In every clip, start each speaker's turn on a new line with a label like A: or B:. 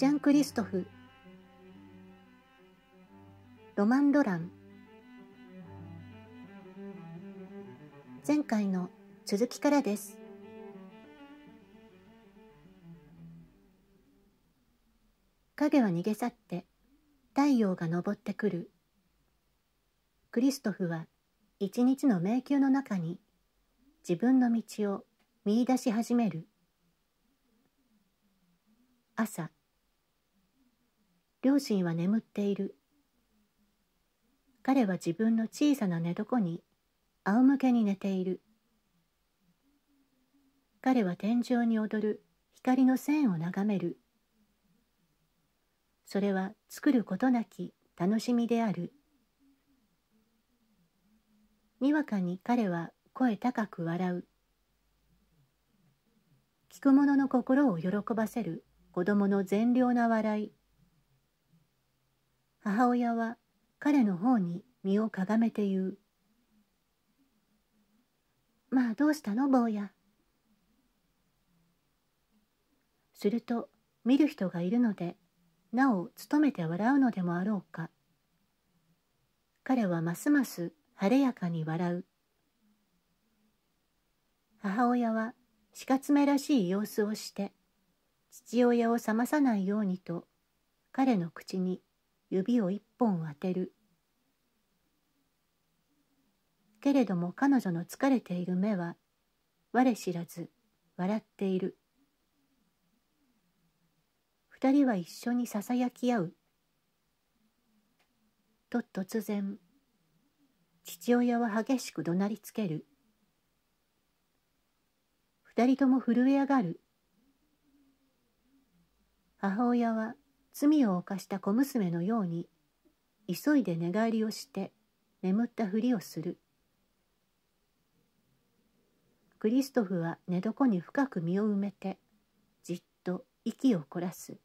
A: ジャン・クリストフロマン・ドラン前回の続きからです影は逃げ去って太陽が昇ってくるクリストフは一日の迷宮の中に自分の道を見出し始める朝両親は眠っている。彼は自分の小さな寝床に仰向けに寝ている。彼は天井に踊る光の線を眺める。それは作ることなき楽しみである。にわかに彼は声高く笑う。聞く者の心を喜ばせる子供の善良な笑い。母親は彼の方に身をかがめて言う。まあどうしたの坊や。すると見る人がいるのでなお努めて笑うのでもあろうか彼はますます晴れやかに笑う母親は死活めらしい様子をして父親を覚まさないようにと彼の口に指を一本当てるけれども彼女の疲れている目は我知らず笑っている二人は一緒にささやき合うと突然父親は激しく怒鳴りつける二人とも震え上がる母親は罪を犯した小娘のように急いで寝返りをして眠ったふりをするクリストフは寝床に深く身を埋めてじっと息を凝らす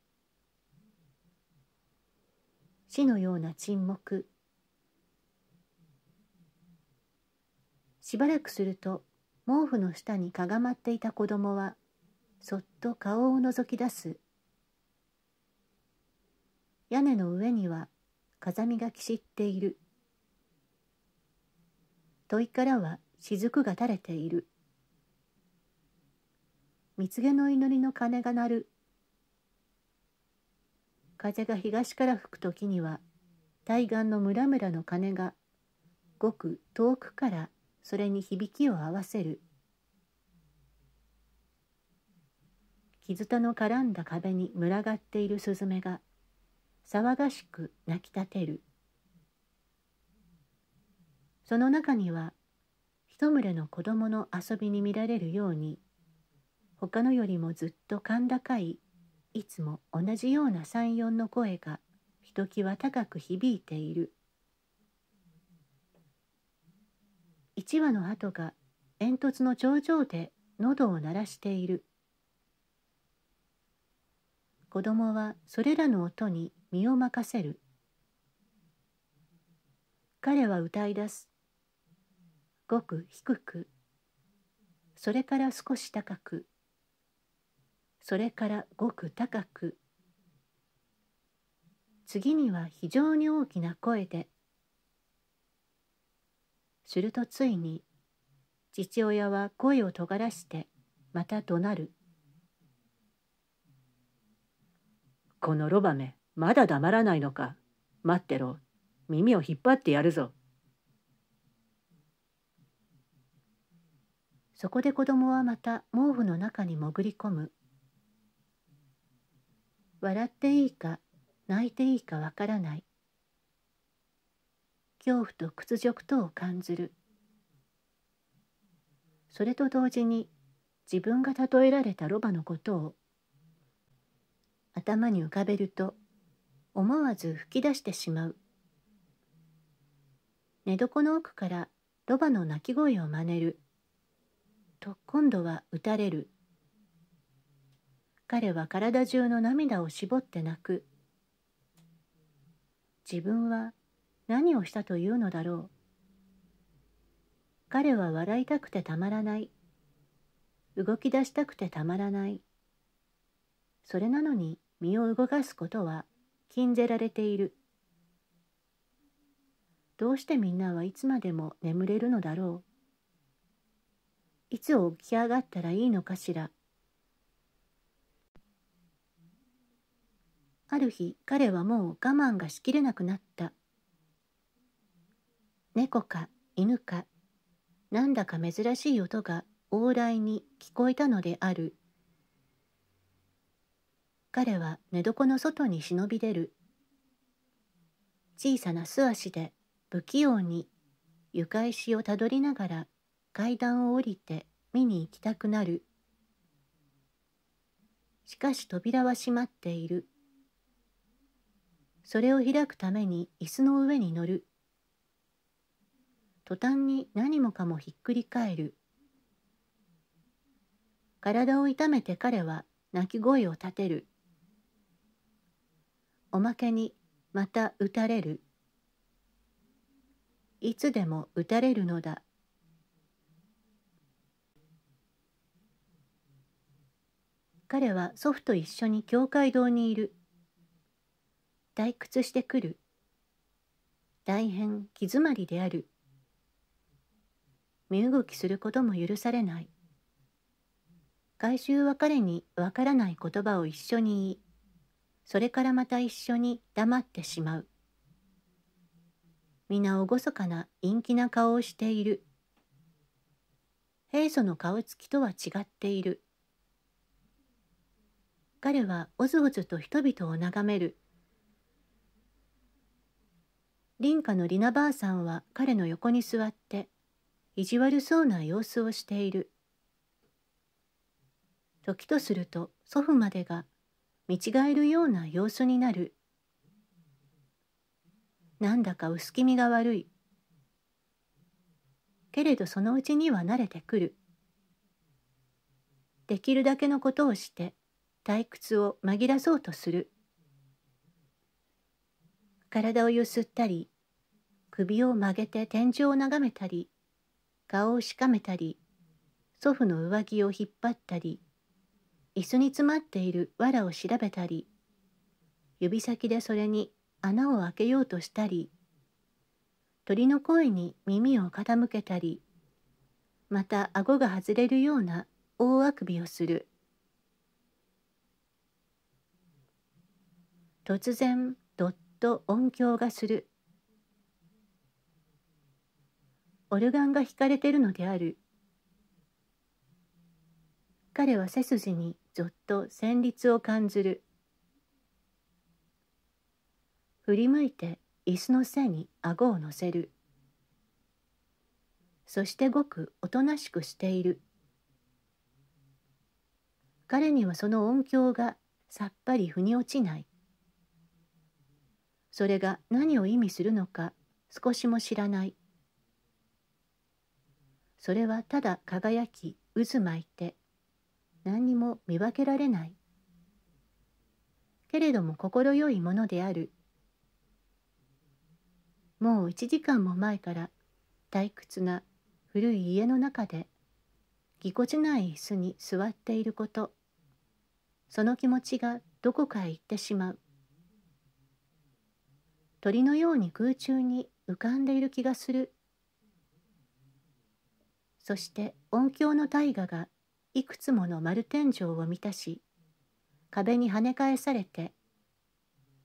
A: 死のような沈黙しばらくすると毛布の下にかがまっていた子供はそっと顔をのぞき出す屋根の上には風見がきしっている問いからは雫が垂れている見つの祈りの鐘が鳴る風が東から吹く時には対岸の村々の鐘がごく遠くからそれに響きを合わせる木づたの絡んだ壁に群がっているスズメが騒がしく泣き立てるその中には一群れの子供の遊びに見られるように他のよりもずっと甲高いいつも同じような三四の声がひときわ高く響いている一羽の鳩が煙突の頂上で喉を鳴らしている子供はそれらの音に身を任せる彼は歌い出すごく低くそれから少し高くそれからごく高く次には非常に大きな声でするとついに父親は声を尖らしてまた怒鳴る「このロバメまだ黙らないのか。待ってろ。耳を引っ張ってやるぞ。そこで子供はまた毛布の中に潜り込む。笑っていいか泣いていいかわからない。恐怖と屈辱とを感じる。それと同時に自分が例えられたロバのことを頭に浮かべると思わず吹き出してしまう寝床の奥からロバの鳴き声を真似ると今度は打たれる彼は体中の涙を絞って泣く自分は何をしたというのだろう彼は笑いたくてたまらない動き出したくてたまらないそれなのに身を動かすことは禁ぜられているどうしてみんなはいつまでも眠れるのだろういつ起き上がったらいいのかしらある日彼はもう我慢がしきれなくなった猫か犬かなんだか珍しい音が往来に聞こえたのである。彼は寝床の外に忍び出る小さな素足で不器用に床石をたどりながら階段を降りて見に行きたくなるしかし扉は閉まっているそれを開くために椅子の上に乗る途端に何もかもひっくり返る体を痛めて彼は泣き声を立てるおまけにまた打たれるいつでも打たれるのだ彼は祖父と一緒に教会堂にいる退屈してくる大変気詰まりである身動きすることも許されない回収は彼にわからない言葉を一緒に言いそれからまた一緒に黙ってしまう皆厳かな陰気な顔をしている平素の顔つきとは違っている彼はおずおずと人々を眺める林家のリナばあさんは彼の横に座って意地悪そうな様子をしている時とすると祖父までが見違えるような様子になるなんだか薄気味が悪いけれどそのうちには慣れてくるできるだけのことをして退屈を紛らそうとする体をゆすったり首を曲げて天井を眺めたり顔をしかめたり祖父の上着を引っ張ったり椅子に詰まっている藁を調べたり指先でそれに穴を開けようとしたり鳥の声に耳を傾けたりまた顎が外れるような大あくびをする突然どっと音響がするオルガンが弾かれてるのである彼は背筋にぞっと旋律を感じる振り向いて椅子の背に顎を乗せるそしてごくおとなしくしている彼にはその音響がさっぱり腑に落ちないそれが何を意味するのか少しも知らないそれはただ輝き渦巻いて何にも見分けられないけれども快いものであるもう1時間も前から退屈な古い家の中でぎこちない椅子に座っていることその気持ちがどこかへ行ってしまう鳥のように空中に浮かんでいる気がするそして音響の大河がいくつもの丸天井を満たし壁に跳ね返されて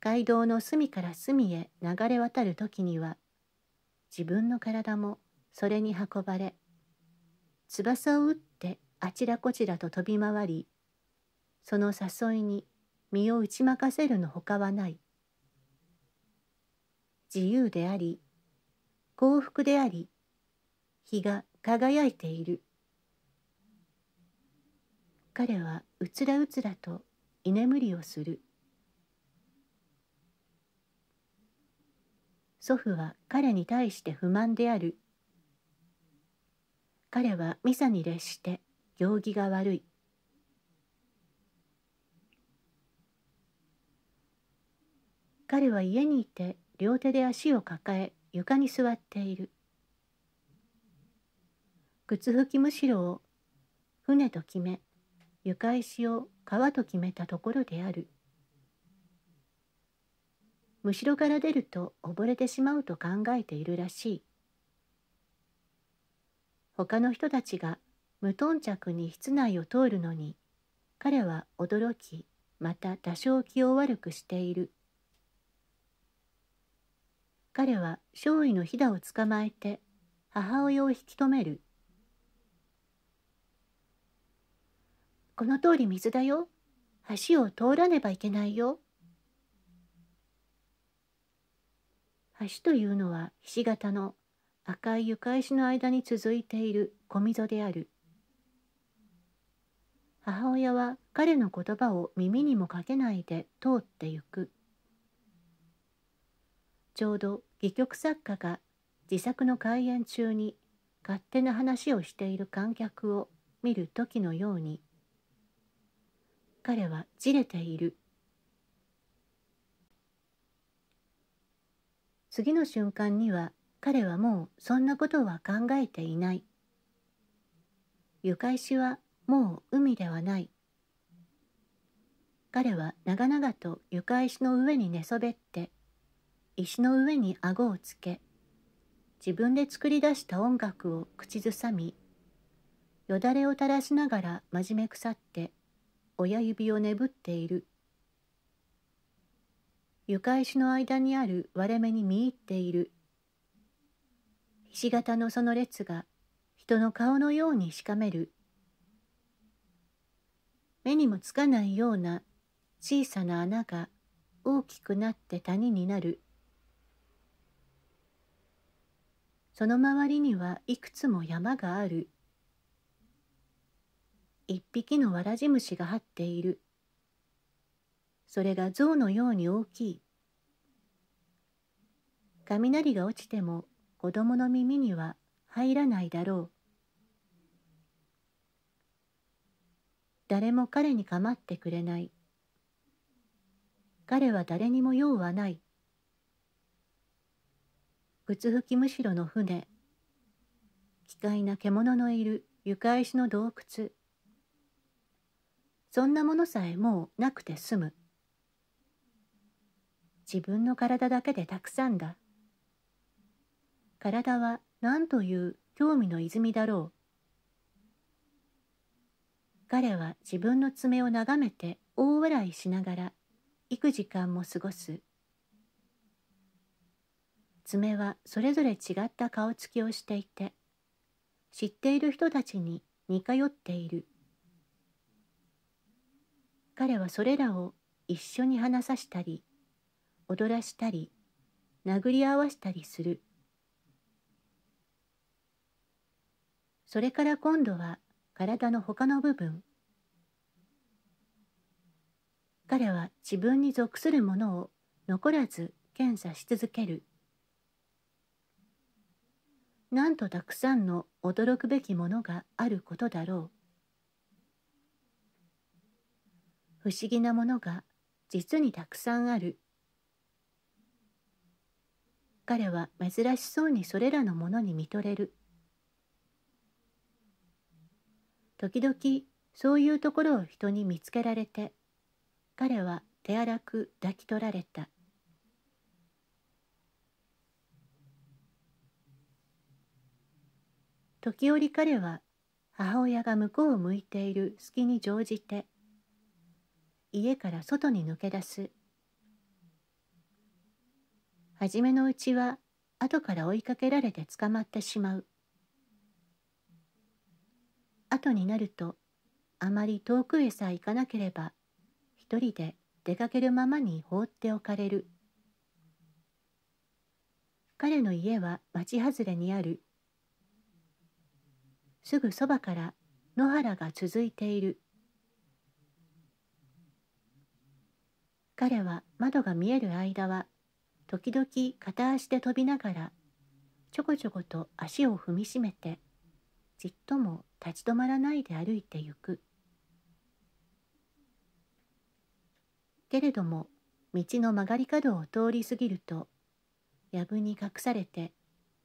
A: 街道の隅から隅へ流れ渡る時には自分の体もそれに運ばれ翼を打ってあちらこちらと飛び回りその誘いに身を打ち負かせるのほかはない自由であり幸福であり日が輝いている彼はうつらうつらと居眠りをする祖父は彼に対して不満である彼はミサに列して行儀が悪い彼は家にいて両手で足を抱え床に座っている靴拭きむしろを船と決め床石を川と決めたところであるむしろから出ると溺れてしまうと考えているらしい他の人たちが無頓着に室内を通るのに彼は驚きまた多少気を悪くしている彼は少尉のひだを捕まえて母親を引き止めるこの通り水だよ。橋を通らねばいけないよ。橋というのはひし形の赤い床石の間に続いている小溝である。母親は彼の言葉を耳にもかけないで通ってゆく。ちょうど戯曲作家が自作の開演中に勝手な話をしている観客を見る時のように彼はじれている。次の瞬間には彼はもうそんなことは考えていない。床石はもう海ではない。彼は長々と床石の上に寝そべって石の上に顎をつけ自分で作り出した音楽を口ずさみよだれを垂らしながら真面目腐って親指をねぶっている床石の間にある割れ目に見入っているひし形のその列が人の顔のようにしかめる目にもつかないような小さな穴が大きくなって谷になるその周りにはいくつも山がある一匹のわらじ虫が張っている。それが象のように大きい。雷が落ちても子供の耳には入らないだろう。誰も彼に構ってくれない。彼は誰にも用はない。靴吹きむしろの船、奇怪な獣のいる床石の洞窟。そんなものさえもうなくて済む自分の体だけでたくさんだ体は何という興味の泉だろう彼は自分の爪を眺めて大笑いしながら幾く時間も過ごす爪はそれぞれ違った顔つきをしていて知っている人たちに似通っている彼はそれらを一緒に話さしたり踊らしたり殴り合わしたりするそれから今度は体の他の部分彼は自分に属するものを残らず検査し続けるなんとたくさんの驚くべきものがあることだろう不思議なものが実にたくさんある彼は珍しそうにそれらのものに見とれる時々そういうところを人に見つけられて彼は手荒く抱き取られた時折彼は母親が向こうを向いている隙に乗じて家から外に抜け出す初めのうちは後から追いかけられて捕まってしまう後になるとあまり遠くへさえ行かなければ一人で出かけるままに放っておかれる彼の家は町外れにあるすぐそばから野原が続いている彼は窓が見える間は時々片足で飛びながらちょこちょこと足を踏みしめてじっとも立ち止まらないで歩いてゆくけれども道の曲がり角を通り過ぎると藪に隠されて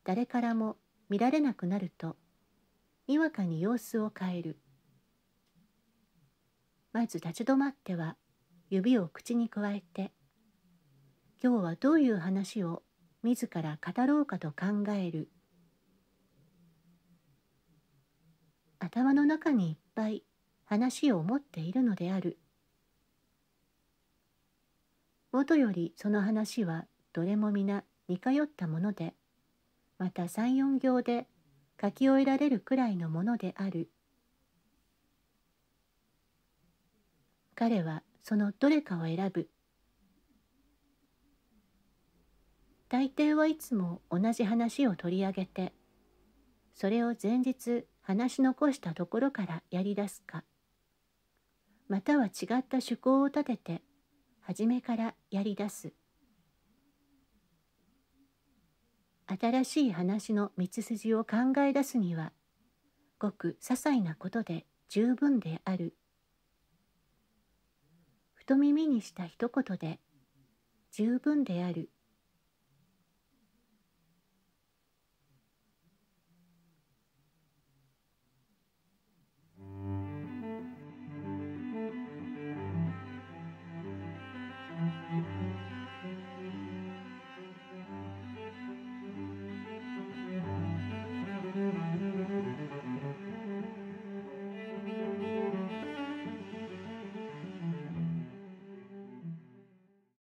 A: 誰からも見られなくなるとにわかに様子を変えるまず立ち止まっては指を口にくわえて「今日はどういう話を自ら語ろうかと考える」頭の中にいっぱい話を持っているのである。もとよりその話はどれも皆似通ったものでまた三四行で書き終えられるくらいのものである彼はそのどれかを選ぶ大抵はいつも同じ話を取り上げてそれを前日話し残したところからやり出すかまたは違った趣向を立てて初めからやりだす新しい話の道筋を考え出すにはごく些細なことで十分である。と耳にした一言で十分である